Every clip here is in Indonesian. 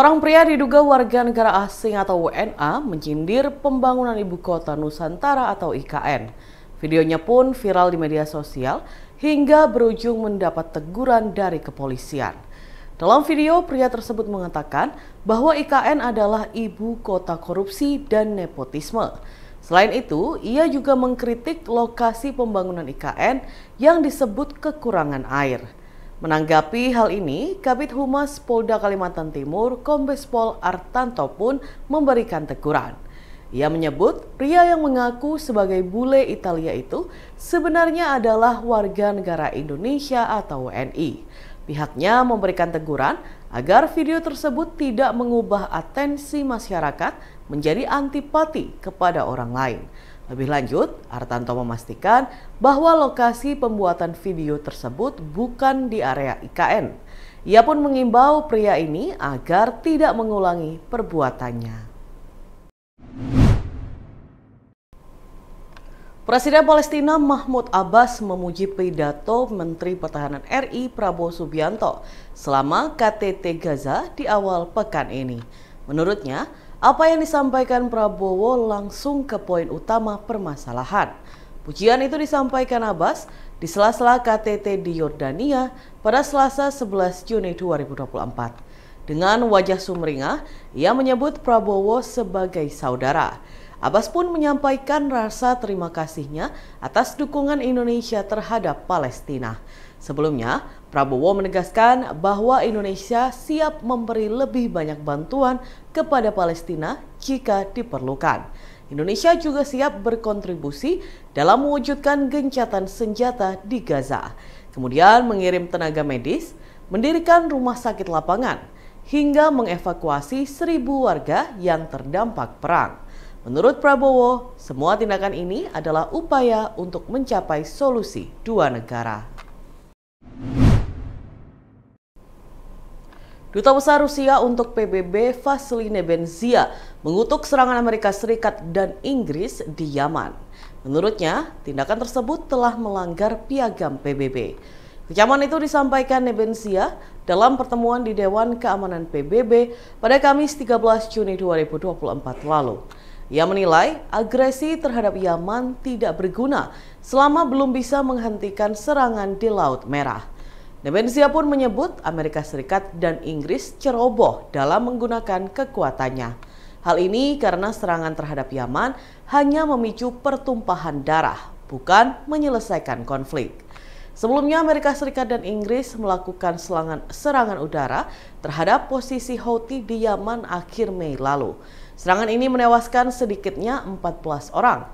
Seorang pria diduga warga negara asing atau WNA menyindir pembangunan ibu kota Nusantara atau IKN. Videonya pun viral di media sosial hingga berujung mendapat teguran dari kepolisian. Dalam video, pria tersebut mengatakan bahwa IKN adalah ibu kota korupsi dan nepotisme. Selain itu, ia juga mengkritik lokasi pembangunan IKN yang disebut kekurangan air. Menanggapi hal ini, Kabit Humas Polda Kalimantan Timur, Kombes Pol Artanto pun memberikan teguran. Ia menyebut pria yang mengaku sebagai bule Italia itu sebenarnya adalah warga negara Indonesia atau WNI. Pihaknya memberikan teguran agar video tersebut tidak mengubah atensi masyarakat menjadi antipati kepada orang lain. Lebih lanjut, Artanto memastikan bahwa lokasi pembuatan video tersebut bukan di area IKN. Ia pun mengimbau pria ini agar tidak mengulangi perbuatannya. Presiden Palestina Mahmud Abbas memuji pidato Menteri Pertahanan RI Prabowo Subianto selama KTT Gaza di awal pekan ini. Menurutnya, apa yang disampaikan Prabowo langsung ke poin utama permasalahan. Pujian itu disampaikan Abbas di sela-sela KTT di Yordania pada Selasa 11 Juni 2024. Dengan wajah sumringah, ia menyebut Prabowo sebagai saudara. Abbas pun menyampaikan rasa terima kasihnya atas dukungan Indonesia terhadap Palestina. Sebelumnya, Prabowo menegaskan bahwa Indonesia siap memberi lebih banyak bantuan kepada Palestina jika diperlukan. Indonesia juga siap berkontribusi dalam mewujudkan gencatan senjata di Gaza, kemudian mengirim tenaga medis, mendirikan rumah sakit lapangan, hingga mengevakuasi seribu warga yang terdampak perang. Menurut Prabowo, semua tindakan ini adalah upaya untuk mencapai solusi dua negara. Duta Besar Rusia untuk PBB Vasilina Benzia mengutuk serangan Amerika Serikat dan Inggris di Yaman. Menurutnya, tindakan tersebut telah melanggar piagam PBB. Kecaman itu disampaikan Nebenzia dalam pertemuan di Dewan Keamanan PBB pada Kamis 13 Juni 2024 lalu. Ia menilai agresi terhadap Yaman tidak berguna selama belum bisa menghentikan serangan di Laut Merah. Nemensia pun menyebut Amerika Serikat dan Inggris ceroboh dalam menggunakan kekuatannya. Hal ini karena serangan terhadap Yaman hanya memicu pertumpahan darah, bukan menyelesaikan konflik. Sebelumnya Amerika Serikat dan Inggris melakukan serangan, serangan udara terhadap posisi Houthi di Yaman akhir Mei lalu. Serangan ini menewaskan sedikitnya 14 orang.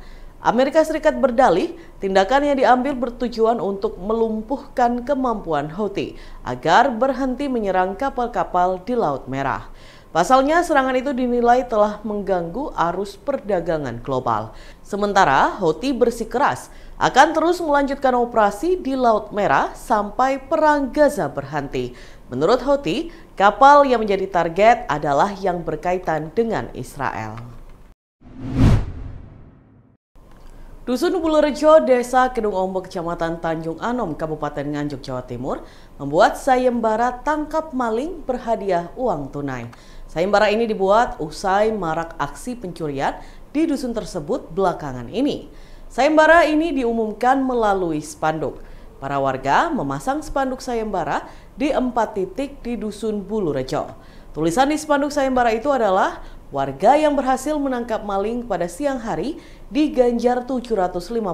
Amerika Serikat berdalih tindakan yang diambil bertujuan untuk melumpuhkan kemampuan Houthi agar berhenti menyerang kapal-kapal di Laut Merah. Pasalnya, serangan itu dinilai telah mengganggu arus perdagangan global. Sementara Houthi bersikeras akan terus melanjutkan operasi di Laut Merah sampai Perang Gaza berhenti. Menurut Houthi, kapal yang menjadi target adalah yang berkaitan dengan Israel. Dusun Bulurejo, Desa Kedung Ombok, Kecamatan Tanjung Anom, Kabupaten Nganjuk, Jawa Timur, membuat sayembara tangkap maling berhadiah uang tunai. Sayembara ini dibuat usai marak aksi pencurian di dusun tersebut belakangan ini. Sayembara ini diumumkan melalui spanduk. Para warga memasang spanduk sayembara di empat titik di Dusun Bulurejo. Tulisan di spanduk sayembara itu adalah Warga yang berhasil menangkap maling pada siang hari diganjar Rp750.000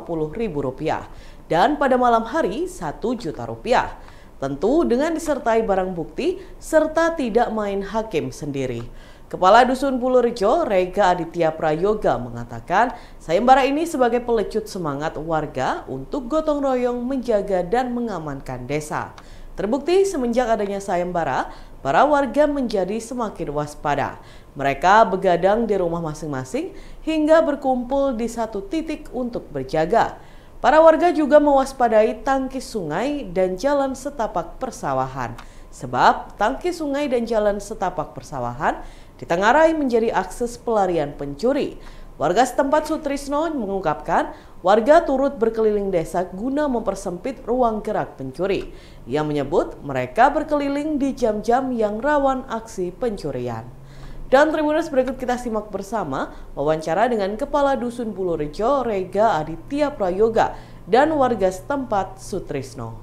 dan pada malam hari Rp1 juta rupiah. Tentu dengan disertai barang bukti serta tidak main hakim sendiri. Kepala Dusun Pulurejo, Rega Aditya Prayoga mengatakan, sayembara ini sebagai pelecut semangat warga untuk gotong royong menjaga dan mengamankan desa. Terbukti semenjak adanya sayembara, para warga menjadi semakin waspada. Mereka begadang di rumah masing-masing hingga berkumpul di satu titik untuk berjaga. Para warga juga mewaspadai tangki sungai dan jalan setapak persawahan. Sebab tangki sungai dan jalan setapak persawahan ditengarai menjadi akses pelarian pencuri. Warga setempat Sutrisno mengungkapkan warga turut berkeliling desa guna mempersempit ruang gerak pencuri. Ia menyebut mereka berkeliling di jam-jam yang rawan aksi pencurian. Dan Tribunus berikut kita simak bersama wawancara dengan Kepala Dusun Rejo Rega Aditya Prayoga dan warga setempat Sutrisno.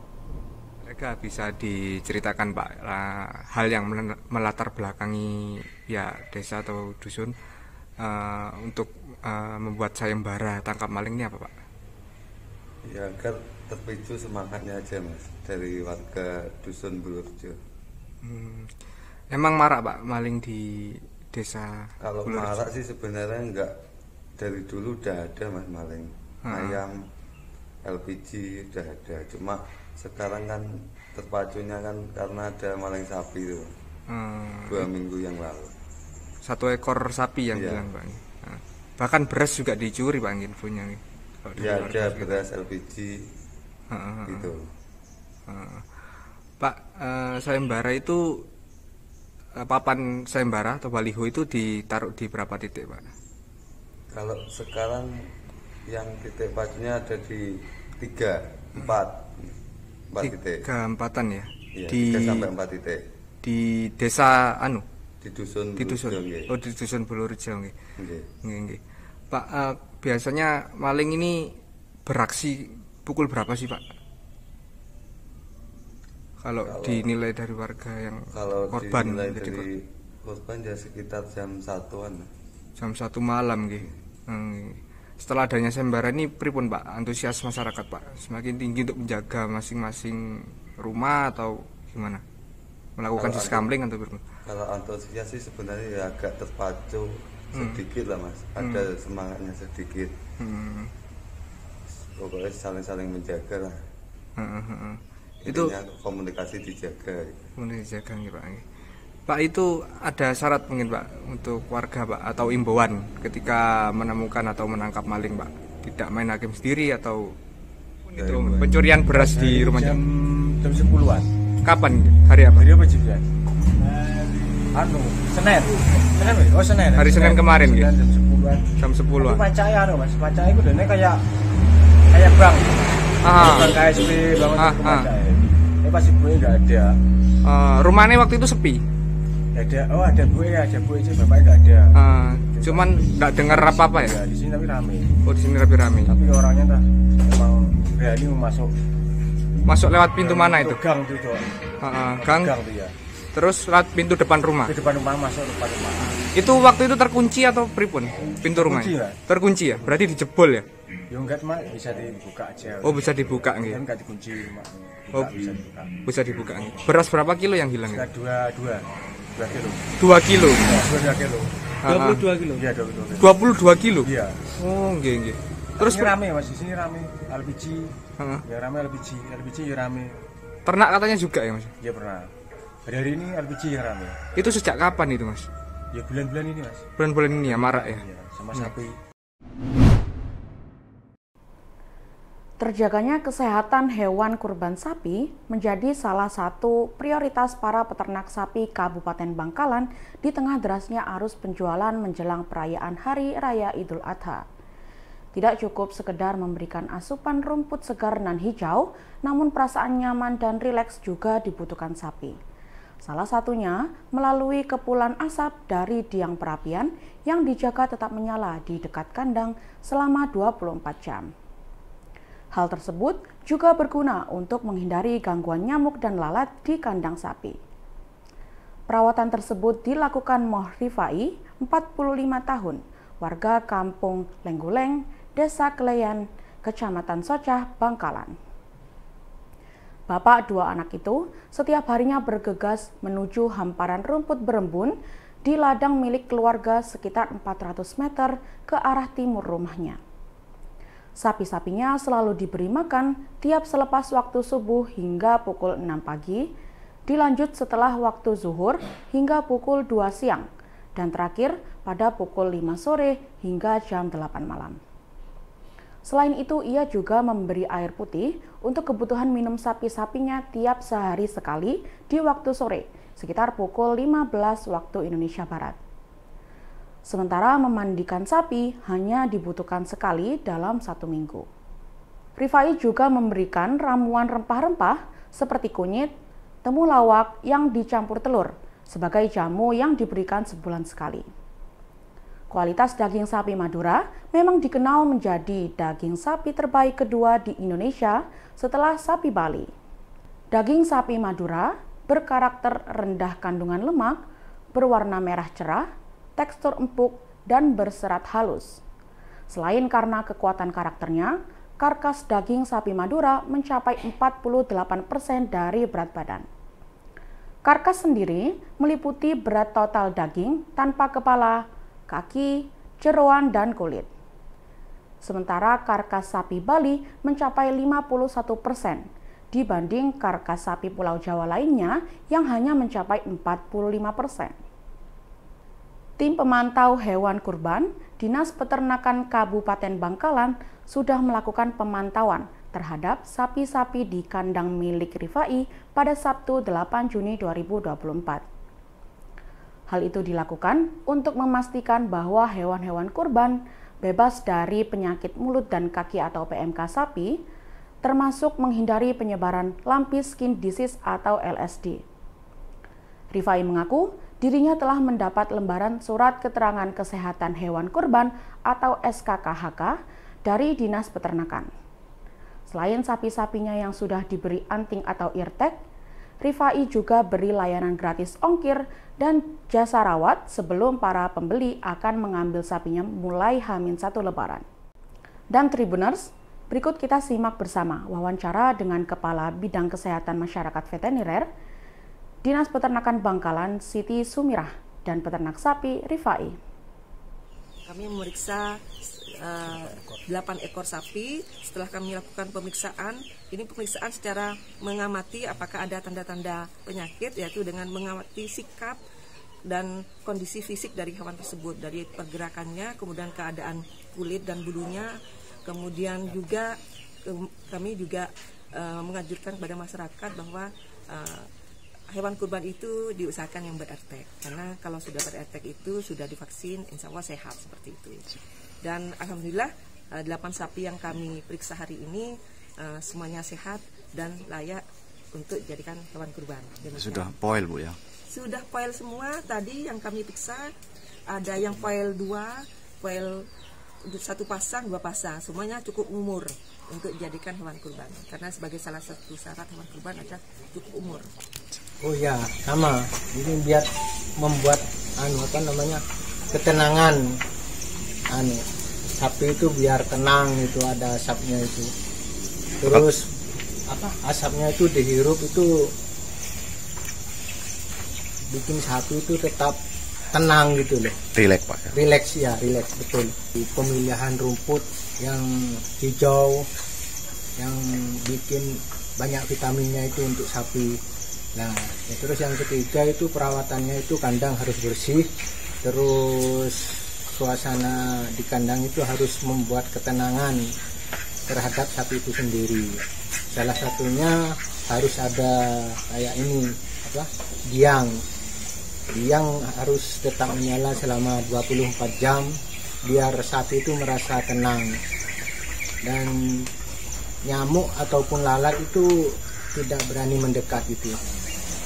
Rega bisa diceritakan Pak hal yang melatar belakangi ya desa atau dusun uh, untuk uh, membuat sayembara tangkap maling ini apa pak? Ya agar terpicu semangatnya aja mas dari warga dusun Bulurjo. Hmm. Emang marak pak maling di desa? Kalau Bulurjo? marak sih sebenarnya enggak dari dulu udah ada mas maling hmm. ayam LPG udah ada cuma sekarang kan terpacunya kan karena ada maling sapi tuh hmm. dua minggu yang lalu satu ekor sapi yang yeah. bilang Pak. Nah, bahkan beras juga dicuri bang infonya. Ya ada beras gitu. LPG itu. gitu. Pak uh, sayembara itu uh, papan sayembara atau baliho itu ditaruh di berapa titik Pak? Kalau sekarang yang titik pacunya ada di tiga empat empat titik. keempatan empatan ya. Iya, di, tiga sampai empat titik. Di desa Anu di dusun di dusun Bulurjo, oh di dusun Bulurjo nggih nggih nggih Pak uh, biasanya maling ini beraksi pukul berapa sih Pak kalau, kalau dinilai dari warga yang kalau korban dinilai dari korban. korban ya sekitar jam satuan jam satu malam gitu setelah adanya sembara ini pripun Pak antusias masyarakat Pak semakin tinggi untuk menjaga masing-masing rumah atau gimana melakukan diskamling atau berapa kalau antusias sih sebenarnya ya agak terpacu hmm. sedikit lah mas hmm. ada hmm. semangatnya sedikit hmm. pokoknya saling-saling menjaga lah hmm, hmm, hmm itu komunikasi dijaga komunikasi dijaga nih pak Pak itu ada syarat mungkin Pak untuk warga Pak atau imbauan ketika menemukan atau menangkap maling Pak tidak main hakim sendiri atau ya, itu pencurian beras di rumah jam jam sepuluhan kapan hari apa hari apa juga anu Senin Senin oh Senin hari Senin, Senin kemarin gitu jam sepuluhan jam sepuluhan pacai anu mas pacai itu dene kayak kayak bang. ah. bank KSP bang ah, ah. ini pasti gue nggak ada uh, rumahnya waktu itu sepi ada oh ada gue ya ada gue sih bapak nggak ada uh, cuman nggak dengar apa apa ya iya, di sini tapi rame oh di sini tapi rame tapi orangnya tuh emang berani masuk masuk lewat pintu mana itu ah, ah. gang tuh gang, gang tuh ya Terus lewat pintu depan rumah. Di depan rumah masuk depan rumah. Itu waktu itu terkunci atau pripun pintu rumah? Terkunci ya. Terkunci ya. Berarti dijebol ya? Ya enggak cuma bisa dibuka aja. Oh bisa dibuka nggih. Kan enggak dikunci rumah. Oh bisa dibuka. Bisa dibuka. Beras berapa kilo yang hilang? Sekitar 2 2. 2 kilo. 2 kilo. Dua, dua kilo. 22 kilo. Iya, 22 kilo. 22 ah, ah. iya, kilo. Iya. Oh, nggih nggih. Terus ini rame Mas, di sini rame LPG. Heeh. Ah, ya rame LPG, LPG ya rame. Ternak katanya juga ya Mas? Iya, pernah hari ini LPG yang ramai itu sejak kapan itu mas ya bulan-bulan ini mas bulan-bulan ini ya marak ya, ya sama hmm. sapi Terjaganya kesehatan hewan kurban sapi menjadi salah satu prioritas para peternak sapi Kabupaten Bangkalan di tengah derasnya arus penjualan menjelang perayaan Hari Raya Idul Adha. Tidak cukup sekedar memberikan asupan rumput segar nan hijau, namun perasaan nyaman dan rileks juga dibutuhkan sapi. Salah satunya melalui kepulan asap dari tiang perapian yang dijaga tetap menyala di dekat kandang selama 24 jam. Hal tersebut juga berguna untuk menghindari gangguan nyamuk dan lalat di kandang sapi. Perawatan tersebut dilakukan Moh Rifai, 45 tahun, warga kampung Lengguleng, Desa Kleyan, Kecamatan Socah, Bangkalan. Bapak dua anak itu setiap harinya bergegas menuju hamparan rumput berembun di ladang milik keluarga sekitar 400 meter ke arah timur rumahnya. Sapi-sapinya selalu diberi makan tiap selepas waktu subuh hingga pukul 6 pagi, dilanjut setelah waktu zuhur hingga pukul 2 siang, dan terakhir pada pukul 5 sore hingga jam 8 malam. Selain itu, ia juga memberi air putih untuk kebutuhan minum sapi-sapinya tiap sehari sekali di waktu sore, sekitar pukul 15 waktu Indonesia Barat. Sementara memandikan sapi hanya dibutuhkan sekali dalam satu minggu. Rifai juga memberikan ramuan rempah-rempah seperti kunyit, temulawak yang dicampur telur sebagai jamu yang diberikan sebulan sekali. Kualitas daging sapi Madura memang dikenal menjadi daging sapi terbaik kedua di Indonesia setelah sapi Bali. Daging sapi Madura berkarakter rendah kandungan lemak, berwarna merah cerah, tekstur empuk, dan berserat halus. Selain karena kekuatan karakternya, karkas daging sapi Madura mencapai 48% dari berat badan. Karkas sendiri meliputi berat total daging tanpa kepala, kaki, jeroan, dan kulit. Sementara karkas sapi Bali mencapai 51 persen dibanding karkas sapi Pulau Jawa lainnya yang hanya mencapai 45 persen. Tim pemantau hewan kurban Dinas Peternakan Kabupaten Bangkalan sudah melakukan pemantauan terhadap sapi-sapi di kandang milik Rifai pada Sabtu 8 Juni 2024. Hal itu dilakukan untuk memastikan bahwa hewan-hewan kurban bebas dari penyakit mulut dan kaki atau PMK sapi, termasuk menghindari penyebaran lampi skin disease atau LSD. Rifai mengaku dirinya telah mendapat lembaran surat keterangan kesehatan hewan kurban atau SKKHK dari Dinas Peternakan. Selain sapi-sapinya yang sudah diberi anting atau irtek, Rifai juga beri layanan gratis ongkir dan jasa rawat sebelum para pembeli akan mengambil sapinya mulai hamin satu lebaran. Dan Tribuners, berikut kita simak bersama wawancara dengan Kepala Bidang Kesehatan Masyarakat Veteriner, e Dinas Peternakan Bangkalan Siti Sumirah, dan peternak sapi Rifai. Kami memeriksa 8 ekor sapi. Setelah kami lakukan pemeriksaan, ini pemeriksaan secara mengamati apakah ada tanda-tanda penyakit yaitu dengan mengamati sikap dan kondisi fisik dari hewan tersebut dari pergerakannya, kemudian keadaan kulit dan bulunya, kemudian juga ke, kami juga e, menganjurkan kepada masyarakat bahwa e, hewan kurban itu diusahakan yang berertek karena kalau sudah berertek itu sudah divaksin insya Allah sehat seperti itu dan alhamdulillah uh, eh, 8 sapi yang kami periksa hari ini eh, semuanya sehat dan layak untuk jadikan hewan kurban. Demikian. Sudah poil Bu ya. Sudah poil semua tadi yang kami periksa ada yang poil 2, poil satu pasang, dua pasang, semuanya cukup umur untuk dijadikan hewan kurban. Karena sebagai salah satu syarat hewan kurban adalah cukup umur. Oh ya, sama. Ini biar membuat anu apa namanya ketenangan anu sapi itu biar tenang itu ada asapnya itu terus apa asapnya itu dihirup itu bikin sapi itu tetap tenang gitu loh relax pak ya relax ya relax betul di pemilihan rumput yang hijau yang bikin banyak vitaminnya itu untuk sapi nah ya terus yang ketiga itu perawatannya itu kandang harus bersih terus suasana di kandang itu harus membuat ketenangan terhadap sapi itu sendiri. Salah satunya harus ada kayak ini apa diang. Diang harus tetap menyala selama 24 jam biar sapi itu merasa tenang. Dan nyamuk ataupun lalat itu tidak berani mendekat itu.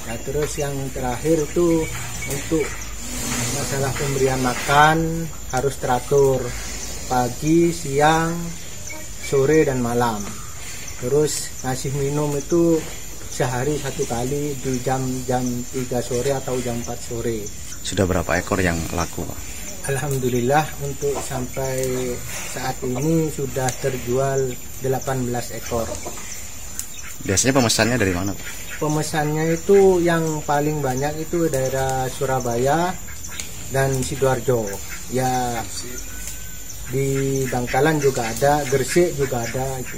Nah, terus yang terakhir itu untuk masalah pemberian makan harus teratur pagi, siang, sore dan malam. Terus ngasih minum itu sehari satu kali di jam-jam 3 sore atau jam 4 sore. Sudah berapa ekor yang laku, Alhamdulillah untuk sampai saat ini sudah terjual 18 ekor. Biasanya pemesannya dari mana, Pemesannya itu yang paling banyak itu daerah Surabaya, dan Sidoarjo ya di Bangkalan juga ada Gresik juga ada itu